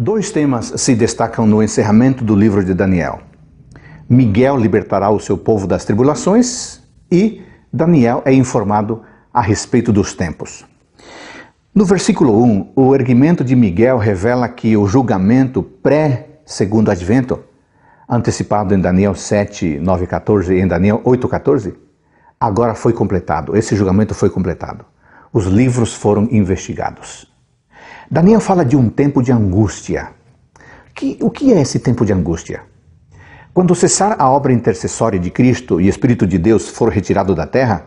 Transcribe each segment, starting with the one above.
Dois temas se destacam no encerramento do livro de Daniel. Miguel libertará o seu povo das tribulações e Daniel é informado a respeito dos tempos. No versículo 1, o erguimento de Miguel revela que o julgamento pré-segundo advento, antecipado em Daniel 7, 9 e 14 e em Daniel 8, 14, agora foi completado. Esse julgamento foi completado. Os livros foram investigados. Daniel fala de um tempo de angústia. Que, o que é esse tempo de angústia? Quando cessar a obra intercessória de Cristo e Espírito de Deus for retirado da terra,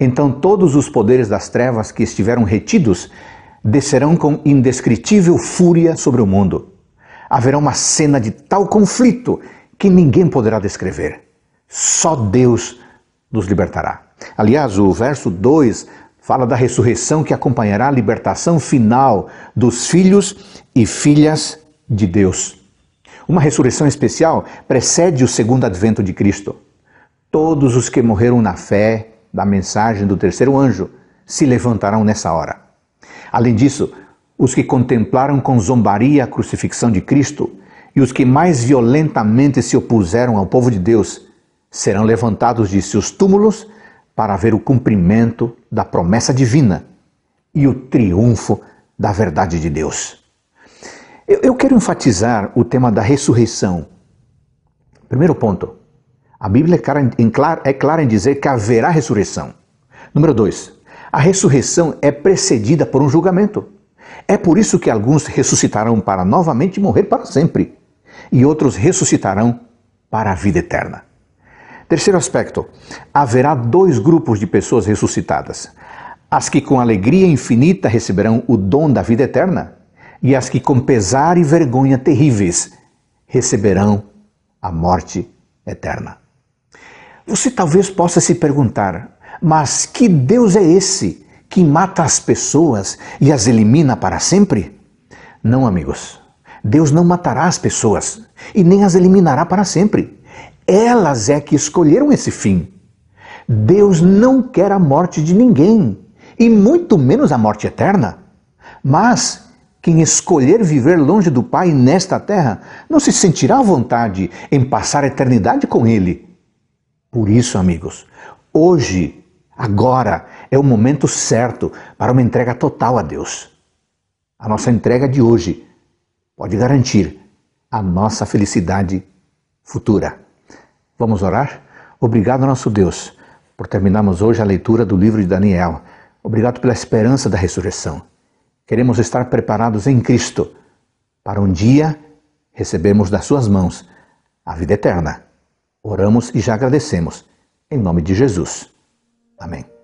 então todos os poderes das trevas que estiveram retidos descerão com indescritível fúria sobre o mundo. Haverá uma cena de tal conflito que ninguém poderá descrever. Só Deus nos libertará. Aliás, o verso 2 Fala da ressurreição que acompanhará a libertação final dos filhos e filhas de Deus. Uma ressurreição especial precede o segundo advento de Cristo. Todos os que morreram na fé da mensagem do terceiro anjo se levantarão nessa hora. Além disso, os que contemplaram com zombaria a crucifixão de Cristo e os que mais violentamente se opuseram ao povo de Deus serão levantados de seus túmulos para ver o cumprimento da promessa divina e o triunfo da verdade de Deus. Eu, quero enfatizar o tema da ressurreição. Primeiro ponto, a Bíblia é clara, em, é clara em dizer que haverá ressurreição. Número dois, a ressurreição é precedida por um julgamento. É por isso que alguns ressuscitarão para novamente morrer para sempre, e outros ressuscitarão para a vida eterna. Terceiro aspecto: haverá dois grupos de pessoas ressuscitadas. As que com alegria infinita receberão o dom da vida eterna, e as que com pesar e vergonha terríveis receberão a morte eterna. Você talvez possa se perguntar: mas que Deus é esse que mata as pessoas e as elimina para sempre? Não, amigos. Deus não matará as pessoas e nem as eliminará para sempre. Elas é que escolheram esse fim. Deus não quer a morte de ninguém, e muito menos a morte eterna. Mas quem escolher viver longe do Pai nesta terra não se sentirá à vontade em passar a eternidade com Ele. Por isso, amigos, hoje, agora, é o momento certo para uma entrega total a Deus. A nossa entrega de hoje pode garantir a nossa felicidade futura. Vamos orar? Obrigado, nosso Deus, por terminarmos hoje a leitura do livro de Daniel. Obrigado pela esperança da ressurreição. Queremos estar preparados em Cristo para um dia recebemos das suas mãos a vida eterna. Oramos e já agradecemos. Em nome de Jesus. Amém.